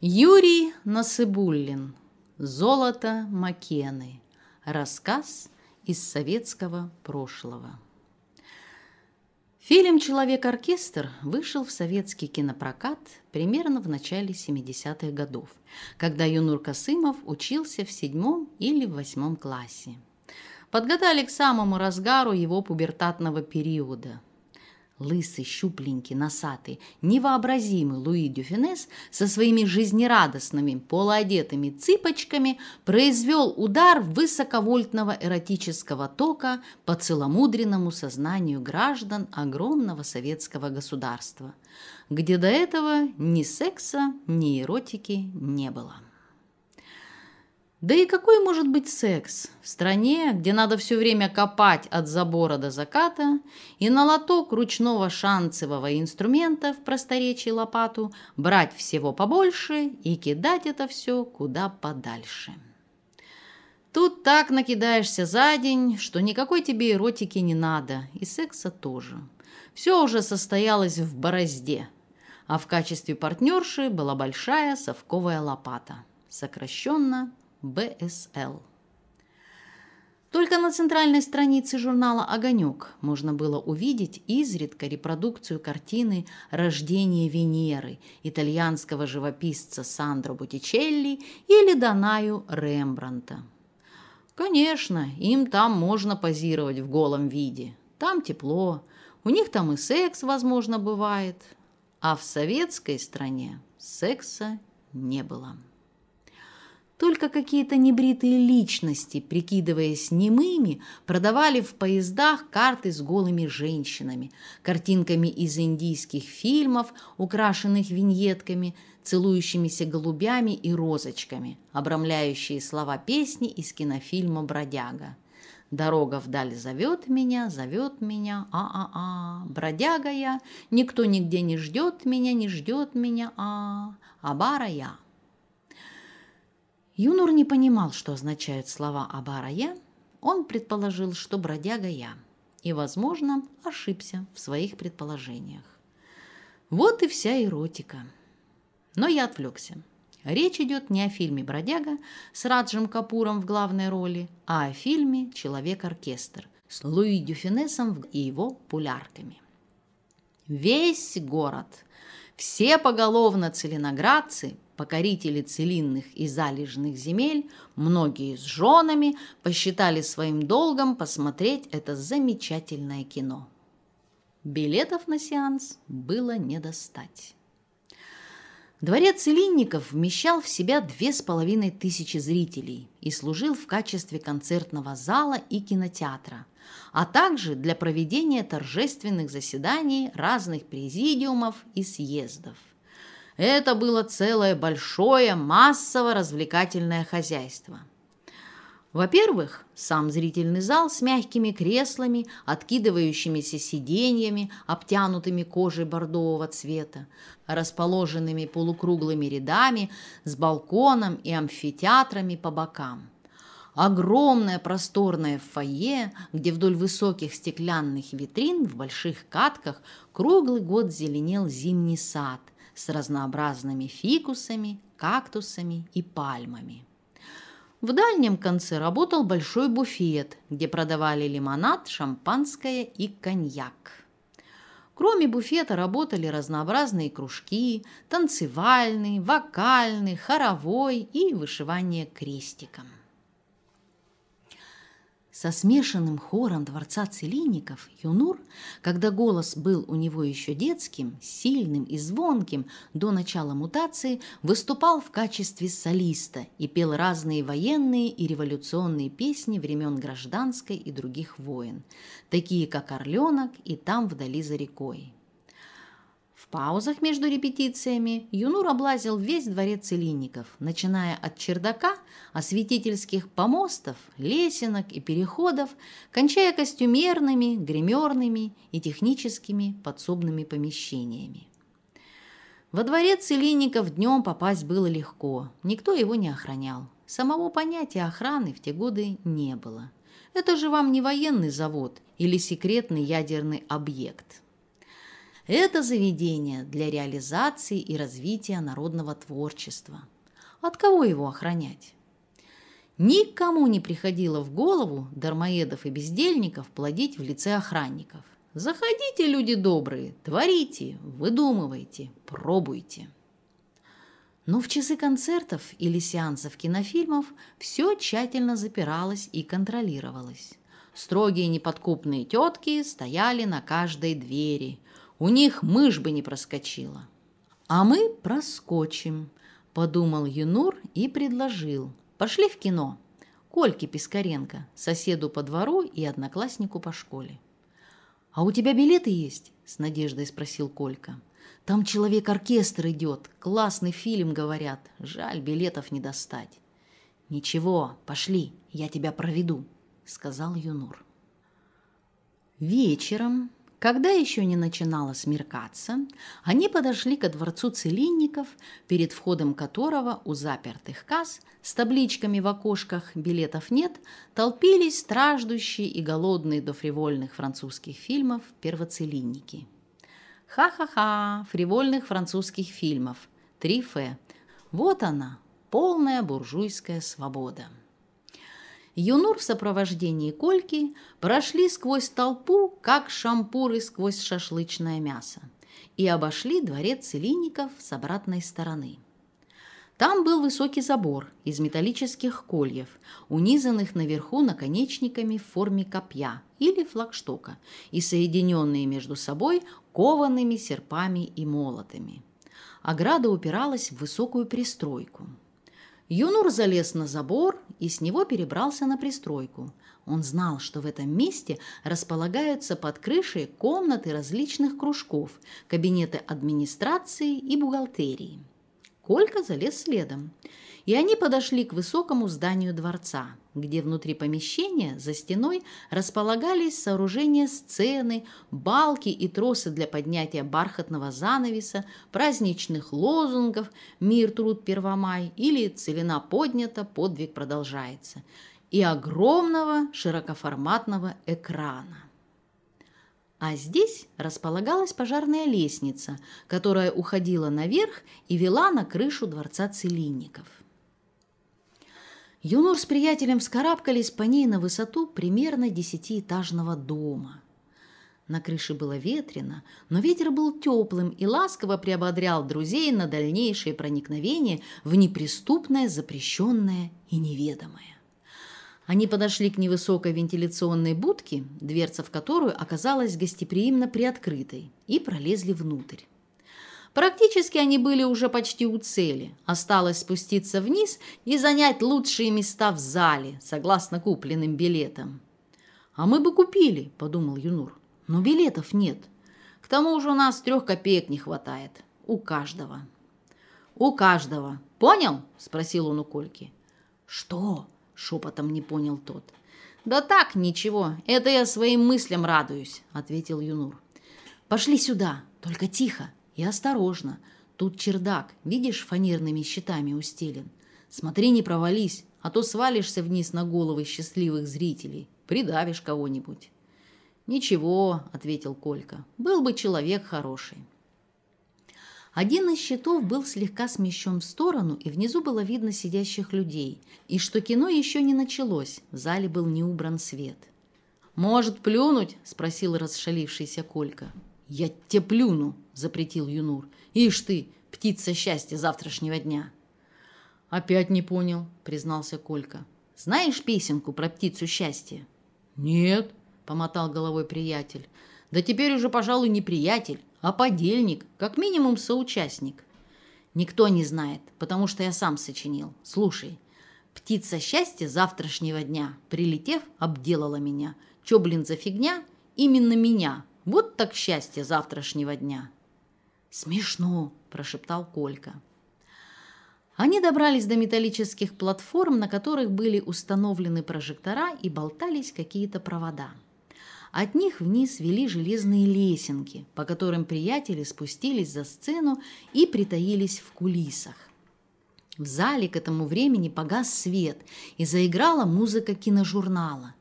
Юрий Насыбуллин. Золото Макены. Рассказ из советского прошлого. Фильм «Человек-оркестр» вышел в советский кинопрокат примерно в начале 70-х годов, когда Юнур Касымов учился в седьмом или в восьмом классе. Подгадали к самому разгару его пубертатного периода – Лысый, щупленький, носатый, невообразимый Луи Дюфинес со своими жизнерадостными полуодетыми цыпочками произвел удар высоковольтного эротического тока по целомудренному сознанию граждан огромного советского государства, где до этого ни секса, ни эротики не было. Да и какой может быть секс в стране, где надо все время копать от забора до заката и на лоток ручного шанцевого инструмента в просторечии лопату брать всего побольше и кидать это все куда подальше. Тут так накидаешься за день, что никакой тебе эротики не надо, и секса тоже. Все уже состоялось в борозде, а в качестве партнерши была большая совковая лопата, сокращенно БСЛ. Только на центральной странице журнала «Огонек» можно было увидеть изредка репродукцию картины «Рождение Венеры» итальянского живописца Сандро Боттичелли или Данаю Рембранта. Конечно, им там можно позировать в голом виде. Там тепло, у них там и секс, возможно, бывает. А в советской стране секса не было. Только какие-то небритые личности, прикидываясь немыми, продавали в поездах карты с голыми женщинами, картинками из индийских фильмов, украшенных виньетками, целующимися голубями и розочками, обрамляющие слова песни из кинофильма «Бродяга». Дорога вдаль зовет меня, зовет меня, а-а-а. Бродяга я, никто нигде не ждет меня, не ждет меня, а. а Абара я. Юнур не понимал, что означают слова Абара «я». Он предположил, что бродяга я. И, возможно, ошибся в своих предположениях. Вот и вся эротика. Но я отвлекся. Речь идет не о фильме «Бродяга» с Раджем Капуром в главной роли, а о фильме «Человек-оркестр» с Луи Дюфинесом и его пулярками. Весь город, все поголовно целиноградцы, покорители целинных и залежных земель, многие с женами, посчитали своим долгом посмотреть это замечательное кино. Билетов на сеанс было не достать. Дворец Целинников вмещал в себя две с половиной тысячи зрителей и служил в качестве концертного зала и кинотеатра – а также для проведения торжественных заседаний разных президиумов и съездов. Это было целое большое массово-развлекательное хозяйство. Во-первых, сам зрительный зал с мягкими креслами, откидывающимися сиденьями, обтянутыми кожей бордового цвета, расположенными полукруглыми рядами, с балконом и амфитеатрами по бокам – огромное просторное фойе, где вдоль высоких стеклянных витрин в больших катках круглый год зеленел зимний сад с разнообразными фикусами, кактусами и пальмами. В дальнем конце работал большой буфет, где продавали лимонад, шампанское и коньяк. Кроме буфета работали разнообразные кружки, танцевальный, вокальный, хоровой и вышивание крестиком. Со смешанным хором дворца целинников Юнур, когда голос был у него еще детским, сильным и звонким до начала мутации, выступал в качестве солиста и пел разные военные и революционные песни времен гражданской и других войн, такие как «Орленок» и «Там вдали за рекой» паузах между репетициями Юнур облазил весь дворец Ильинников, начиная от чердака, осветительских помостов, лесенок и переходов, кончая костюмерными, гримерными и техническими подсобными помещениями. Во дворец Ильинников днем попасть было легко, никто его не охранял. Самого понятия охраны в те годы не было. Это же вам не военный завод или секретный ядерный объект – это заведение для реализации и развития народного творчества. От кого его охранять? Никому не приходило в голову дармоедов и бездельников плодить в лице охранников. Заходите, люди добрые, творите, выдумывайте, пробуйте. Но в часы концертов или сеансов кинофильмов все тщательно запиралось и контролировалось. Строгие неподкупные тетки стояли на каждой двери – у них мышь бы не проскочила. А мы проскочим, подумал Юнур и предложил. Пошли в кино. Кольке Пискаренко, соседу по двору и однокласснику по школе. «А у тебя билеты есть?» – с надеждой спросил Колька. «Там человек-оркестр идет, классный фильм, говорят. Жаль, билетов не достать». «Ничего, пошли, я тебя проведу», – сказал Юнур. Вечером когда еще не начинало смеркаться, они подошли ко дворцу целинников, перед входом которого у запертых касс с табличками в окошках «билетов нет» толпились страждущие и голодные до фривольных французских фильмов первоцелинники. Ха-ха-ха, фривольных французских фильмов, 3Ф. Вот она, полная буржуйская свобода. Юнур в сопровождении Кольки прошли сквозь толпу, как шампуры сквозь шашлычное мясо, и обошли дворец целинников с обратной стороны. Там был высокий забор из металлических кольев, унизанных наверху наконечниками в форме копья или флагштока и соединенные между собой коваными серпами и молотами. Ограда упиралась в высокую пристройку – Юнур залез на забор и с него перебрался на пристройку. Он знал, что в этом месте располагаются под крышей комнаты различных кружков, кабинеты администрации и бухгалтерии. Колька залез следом и они подошли к высокому зданию дворца, где внутри помещения за стеной располагались сооружения сцены, балки и тросы для поднятия бархатного занавеса, праздничных лозунгов «Мир, труд, первомай» или «Целина поднята, подвиг продолжается» и огромного широкоформатного экрана. А здесь располагалась пожарная лестница, которая уходила наверх и вела на крышу дворца целинников. Юнур с приятелем вскарабкались по ней на высоту примерно десятиэтажного дома. На крыше было ветрено, но ветер был теплым и ласково приободрял друзей на дальнейшее проникновение в неприступное, запрещенное и неведомое. Они подошли к невысокой вентиляционной будке, дверца в которую оказалась гостеприимно приоткрытой, и пролезли внутрь. Практически они были уже почти у цели. Осталось спуститься вниз и занять лучшие места в зале, согласно купленным билетам. «А мы бы купили», – подумал Юнур. «Но билетов нет. К тому же у нас трех копеек не хватает. У каждого». «У каждого. Понял?» – спросил он у Кольки. «Что?» – шепотом не понял тот. «Да так, ничего. Это я своим мыслям радуюсь», – ответил Юнур. «Пошли сюда, только тихо. И осторожно. Тут чердак, видишь, фанерными щитами устелен. Смотри, не провались, а то свалишься вниз на головы счастливых зрителей. Придавишь кого-нибудь. «Ничего», — ответил Колька, — «был бы человек хороший». Один из щитов был слегка смещен в сторону, и внизу было видно сидящих людей. И что кино еще не началось, в зале был не убран свет. «Может, плюнуть?» – спросил расшалившийся Колька. «Я тебе плюну!» – запретил Юнур. «Ишь ты, птица счастья завтрашнего дня!» «Опять не понял», – признался Колька. «Знаешь песенку про птицу счастья?» «Нет», – помотал головой приятель. «Да теперь уже, пожалуй, не приятель, а подельник, как минимум соучастник». «Никто не знает, потому что я сам сочинил. Слушай, птица счастья завтрашнего дня, прилетев, обделала меня. Чё, блин, за фигня? Именно меня, вот так счастье завтрашнего дня!» «Смешно!» – прошептал Колька. Они добрались до металлических платформ, на которых были установлены прожектора и болтались какие-то провода. От них вниз вели железные лесенки, по которым приятели спустились за сцену и притаились в кулисах. В зале к этому времени погас свет и заиграла музыка киножурнала.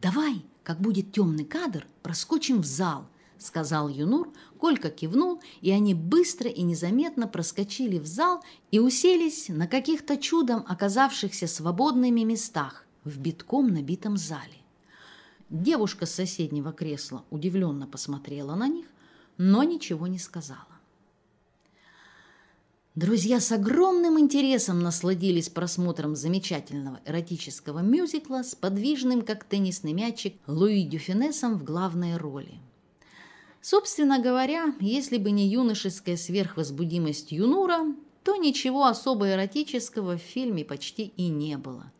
«Давай, как будет темный кадр, проскочим в зал, сказал Юнур, Колька кивнул, и они быстро и незаметно проскочили в зал и уселись на каких-то чудом оказавшихся свободными местах в битком набитом зале. Девушка с соседнего кресла удивленно посмотрела на них, но ничего не сказала. Друзья с огромным интересом насладились просмотром замечательного эротического мюзикла с подвижным, как теннисный мячик, Луи Дюфинесом в главной роли. Собственно говоря, если бы не юношеская сверхвозбудимость Юнура, то ничего особо эротического в фильме почти и не было.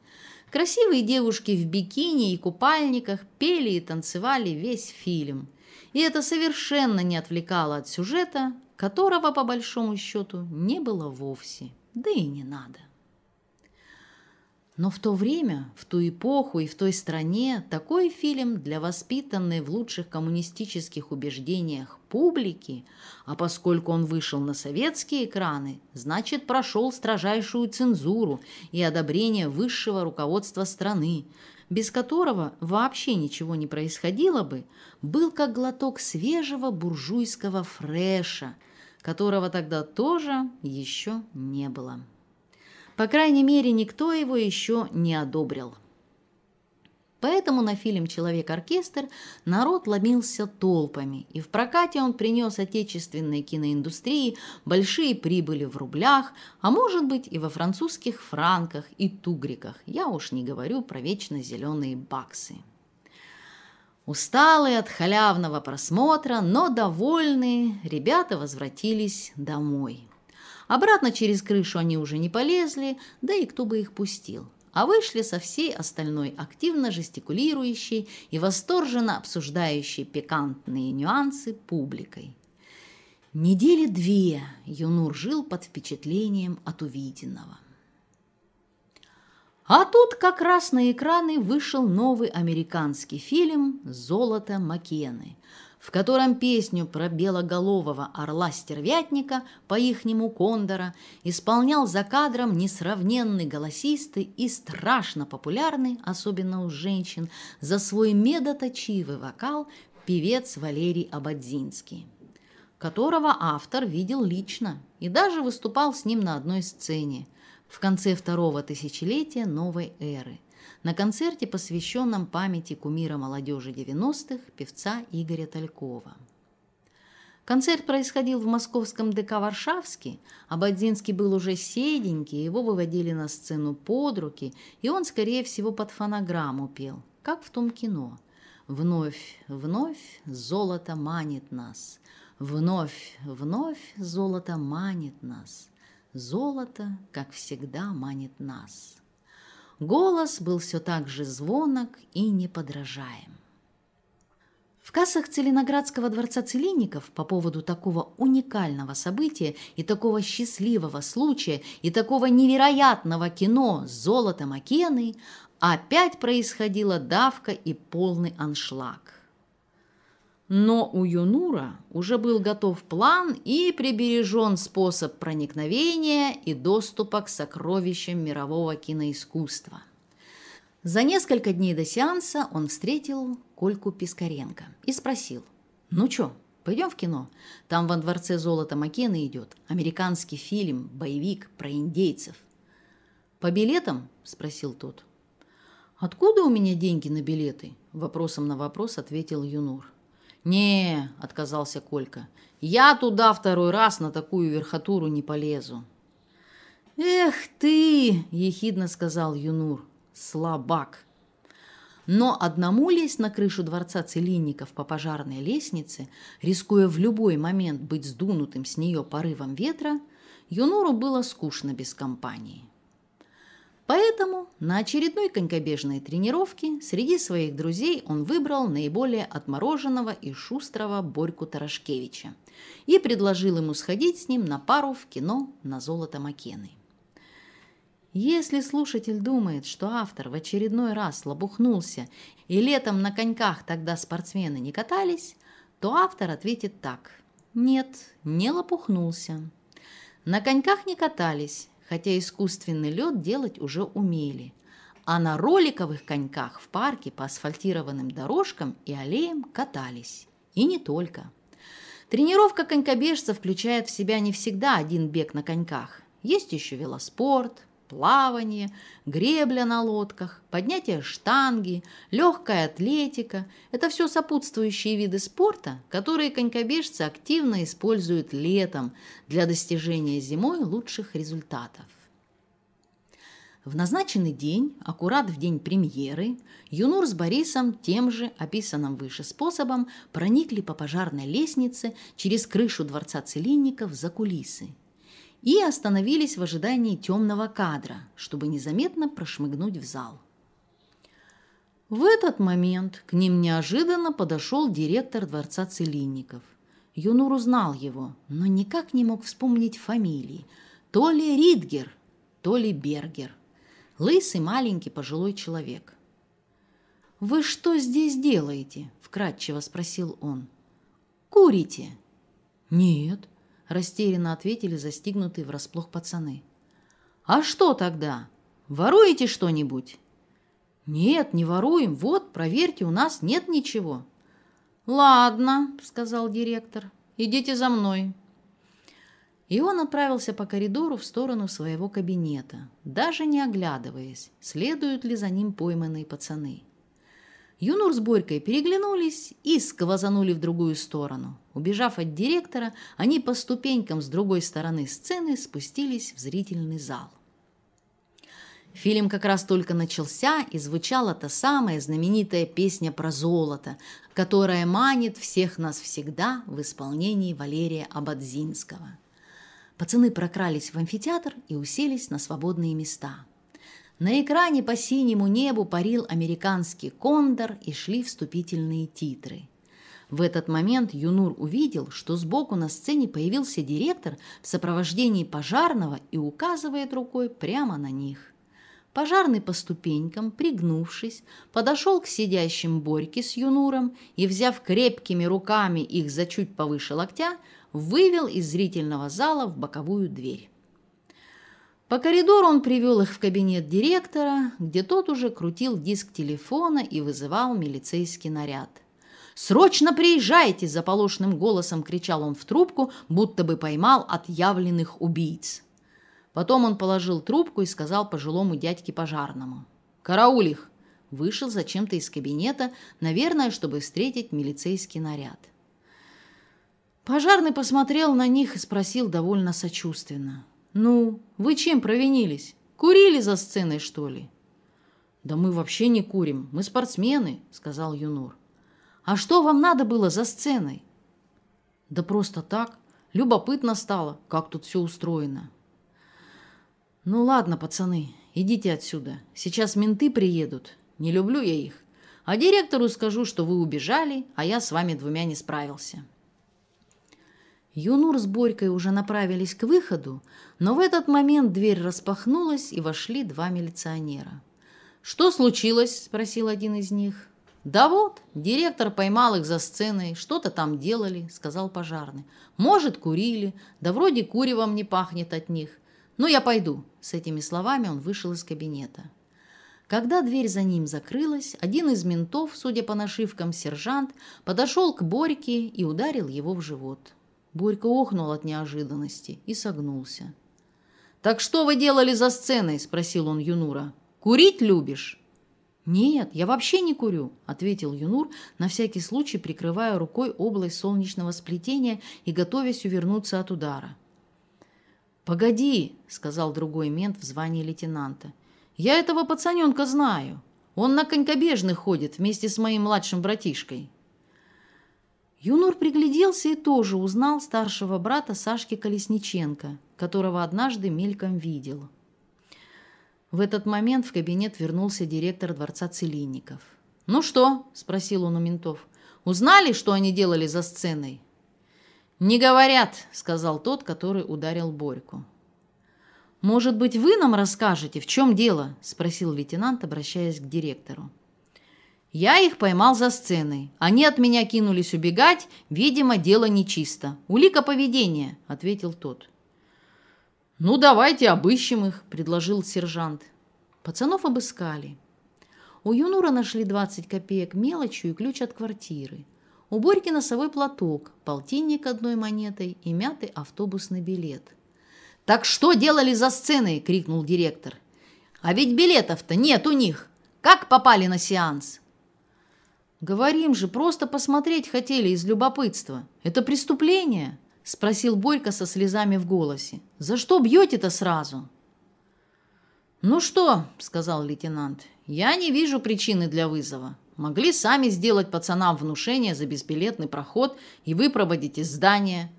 Красивые девушки в бикини и купальниках пели и танцевали весь фильм. И это совершенно не отвлекало от сюжета, которого, по большому счету, не было вовсе, да и не надо. Но в то время, в ту эпоху и в той стране такой фильм для воспитанной в лучших коммунистических убеждениях публики, а поскольку он вышел на советские экраны, значит, прошел строжайшую цензуру и одобрение высшего руководства страны, без которого вообще ничего не происходило бы, был как глоток свежего буржуйского фреша – которого тогда тоже еще не было. По крайней мере, никто его еще не одобрил. Поэтому на фильм «Человек-оркестр» народ ломился толпами, и в прокате он принес отечественной киноиндустрии большие прибыли в рублях, а может быть и во французских франках и тугриках, я уж не говорю про вечно зеленые баксы. Усталые от халявного просмотра, но довольные, ребята возвратились домой. Обратно через крышу они уже не полезли, да и кто бы их пустил. А вышли со всей остальной активно жестикулирующей и восторженно обсуждающей пикантные нюансы публикой. Недели две Юнур жил под впечатлением от увиденного. А тут как раз на экраны вышел новый американский фильм «Золото Макены», в котором песню про белоголового орла-стервятника, по-ихнему кондора, исполнял за кадром несравненный голосистый и страшно популярный, особенно у женщин, за свой медоточивый вокал певец Валерий Абадзинский, которого автор видел лично и даже выступал с ним на одной сцене – в конце второго тысячелетия новой эры на концерте, посвященном памяти кумира молодежи 90-х, певца Игоря Талькова. Концерт происходил в московском ДК «Варшавский», а Бадзинский был уже седенький, его выводили на сцену под руки, и он, скорее всего, под фонограмму пел, как в том кино. «Вновь, вновь золото манит нас, вновь, вновь золото манит нас». Золото, как всегда, манит нас. Голос был все так же звонок и неподражаем. В кассах Целиноградского дворца целинников по поводу такого уникального события и такого счастливого случая и такого невероятного кино «Золото Макены» опять происходила давка и полный аншлаг. Но у Юнура уже был готов план и прибережен способ проникновения и доступа к сокровищам мирового киноискусства. За несколько дней до сеанса он встретил Кольку Пискаренко и спросил, «Ну чё, пойдем в кино? Там во дворце золота Макены идет американский фильм, боевик про индейцев». «По билетам?» – спросил тот. «Откуда у меня деньги на билеты?» – вопросом на вопрос ответил Юнур. «Не», — отказался Колька, — «я туда второй раз на такую верхотуру не полезу». «Эх ты!» — ехидно сказал Юнур. «Слабак!» Но одному лезть на крышу дворца целинников по пожарной лестнице, рискуя в любой момент быть сдунутым с нее порывом ветра, Юнуру было скучно без компании. Поэтому на очередной конькобежной тренировке среди своих друзей он выбрал наиболее отмороженного и шустрого Борьку Тарашкевича и предложил ему сходить с ним на пару в кино на золото Макены. Если слушатель думает, что автор в очередной раз лобухнулся и летом на коньках тогда спортсмены не катались, то автор ответит так. Нет, не лопухнулся. На коньках не катались, хотя искусственный лед делать уже умели. А на роликовых коньках в парке по асфальтированным дорожкам и аллеям катались. И не только. Тренировка конькобежца включает в себя не всегда один бег на коньках. Есть еще велоспорт, плавание, гребля на лодках, поднятие штанги, легкая атлетика – это все сопутствующие виды спорта, которые конькобежцы активно используют летом для достижения зимой лучших результатов. В назначенный день, аккурат в день премьеры, Юнур с Борисом тем же описанным выше способом проникли по пожарной лестнице через крышу дворца целинников за кулисы – и остановились в ожидании темного кадра, чтобы незаметно прошмыгнуть в зал. В этот момент к ним неожиданно подошел директор Дворца Целинников. Юнур узнал его, но никак не мог вспомнить фамилии. То ли Ридгер, то ли Бергер. Лысый маленький пожилой человек. «Вы что здесь делаете?» – вкратчиво спросил он. «Курите?» «Нет», растерянно ответили застигнутые врасплох пацаны. «А что тогда? Воруете что-нибудь?» «Нет, не воруем. Вот, проверьте, у нас нет ничего». «Ладно», — сказал директор, — «идите за мной». И он отправился по коридору в сторону своего кабинета, даже не оглядываясь, следуют ли за ним пойманные пацаны. Юнур с Борькой переглянулись и сквозанули в другую сторону. Убежав от директора, они по ступенькам с другой стороны сцены спустились в зрительный зал. Фильм как раз только начался, и звучала та самая знаменитая песня про золото, которая манит всех нас всегда в исполнении Валерия Абадзинского. Пацаны прокрались в амфитеатр и уселись на свободные места – на экране по синему небу парил американский кондор и шли вступительные титры. В этот момент Юнур увидел, что сбоку на сцене появился директор в сопровождении пожарного и указывает рукой прямо на них. Пожарный по ступенькам, пригнувшись, подошел к сидящим Борьке с Юнуром и, взяв крепкими руками их за чуть повыше локтя, вывел из зрительного зала в боковую дверь. По коридору он привел их в кабинет директора, где тот уже крутил диск телефона и вызывал милицейский наряд. «Срочно приезжайте!» – заполошным голосом кричал он в трубку, будто бы поймал отъявленных убийц. Потом он положил трубку и сказал пожилому дядьке пожарному. «Карауль их!» Вышел зачем-то из кабинета, наверное, чтобы встретить милицейский наряд. Пожарный посмотрел на них и спросил довольно сочувственно. «Ну, вы чем провинились? Курили за сценой, что ли?» «Да мы вообще не курим, мы спортсмены», — сказал Юнур. «А что вам надо было за сценой?» «Да просто так. Любопытно стало, как тут все устроено». «Ну ладно, пацаны, идите отсюда. Сейчас менты приедут. Не люблю я их. А директору скажу, что вы убежали, а я с вами двумя не справился». Юнур с Борькой уже направились к выходу, но в этот момент дверь распахнулась, и вошли два милиционера. «Что случилось?» – спросил один из них. «Да вот, директор поймал их за сценой, что-то там делали», – сказал пожарный. «Может, курили, да вроде куревом не пахнет от них. Ну, я пойду». С этими словами он вышел из кабинета. Когда дверь за ним закрылась, один из ментов, судя по нашивкам сержант, подошел к Борьке и ударил его в живот. Борька охнул от неожиданности и согнулся. «Так что вы делали за сценой?» – спросил он Юнура. «Курить любишь?» «Нет, я вообще не курю», – ответил Юнур, на всякий случай прикрывая рукой область солнечного сплетения и готовясь увернуться от удара. «Погоди», – сказал другой мент в звании лейтенанта. «Я этого пацаненка знаю. Он на конькобежных ходит вместе с моим младшим братишкой». Юнур пригляделся и тоже узнал старшего брата Сашки Колесниченко, которого однажды мельком видел. В этот момент в кабинет вернулся директор Дворца Целинников. «Ну что?» – спросил он у ментов. «Узнали, что они делали за сценой?» «Не говорят», – сказал тот, который ударил Борьку. «Может быть, вы нам расскажете, в чем дело?» – спросил лейтенант, обращаясь к директору. Я их поймал за сценой. Они от меня кинулись убегать. Видимо, дело нечисто. Улика поведения, ответил тот. Ну, давайте обыщем их, предложил сержант. Пацанов обыскали. У Юнура нашли 20 копеек мелочью и ключ от квартиры. У Борьки носовой платок, полтинник одной монетой и мятый автобусный билет. «Так что делали за сценой?» – крикнул директор. «А ведь билетов-то нет у них! Как попали на сеанс?» «Говорим же, просто посмотреть хотели из любопытства. Это преступление?» – спросил Борька со слезами в голосе. «За что бьете-то сразу?» «Ну что», – сказал лейтенант, – «я не вижу причины для вызова. Могли сами сделать пацанам внушение за безбилетный проход и выпроводить из здания».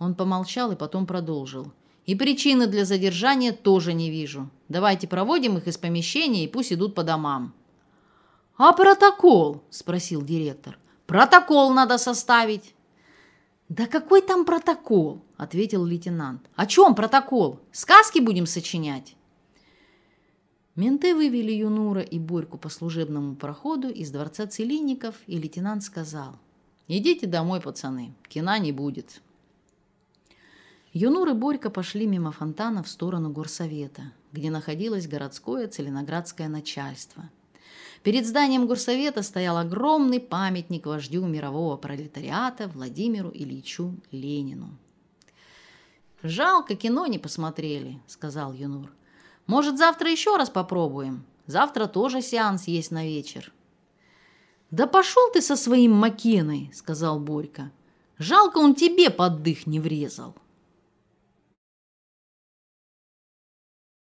Он помолчал и потом продолжил. «И причины для задержания тоже не вижу. Давайте проводим их из помещения и пусть идут по домам». «А протокол?» – спросил директор. «Протокол надо составить». «Да какой там протокол?» – ответил лейтенант. «О чем протокол? Сказки будем сочинять?» Менты вывели Юнура и Борьку по служебному проходу из дворца целинников, и лейтенант сказал, «Идите домой, пацаны, кино не будет». Юнур и Борька пошли мимо фонтана в сторону горсовета, где находилось городское целиноградское начальство – Перед зданием горсовета стоял огромный памятник вождю мирового пролетариата Владимиру Ильичу Ленину. «Жалко, кино не посмотрели», — сказал Юнур. «Может, завтра еще раз попробуем? Завтра тоже сеанс есть на вечер». «Да пошел ты со своим Макеной», — сказал Борька. «Жалко, он тебе под дых не врезал».